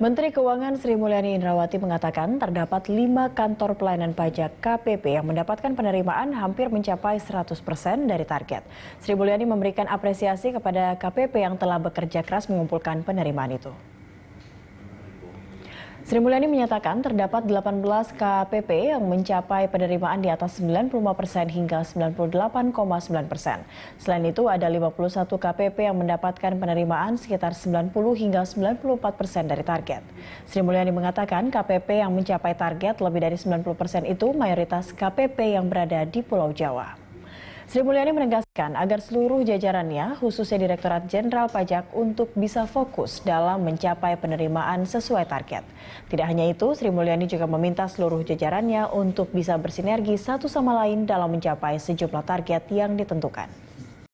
Menteri Keuangan Sri Mulyani Indrawati mengatakan terdapat lima kantor pelayanan pajak KPP yang mendapatkan penerimaan hampir mencapai 100 persen dari target. Sri Mulyani memberikan apresiasi kepada KPP yang telah bekerja keras mengumpulkan penerimaan itu. Sri Mulyani menyatakan terdapat 18 KPP yang mencapai penerimaan di atas 95 persen hingga 98,9 persen. Selain itu ada 51 KPP yang mendapatkan penerimaan sekitar 90 hingga 94 persen dari target. Sri Mulyani mengatakan KPP yang mencapai target lebih dari 90 persen itu mayoritas KPP yang berada di Pulau Jawa. Sri Mulyani menegaskan agar seluruh jajarannya, khususnya Direktorat Jenderal Pajak, untuk bisa fokus dalam mencapai penerimaan sesuai target. Tidak hanya itu, Sri Mulyani juga meminta seluruh jajarannya untuk bisa bersinergi satu sama lain dalam mencapai sejumlah target yang ditentukan.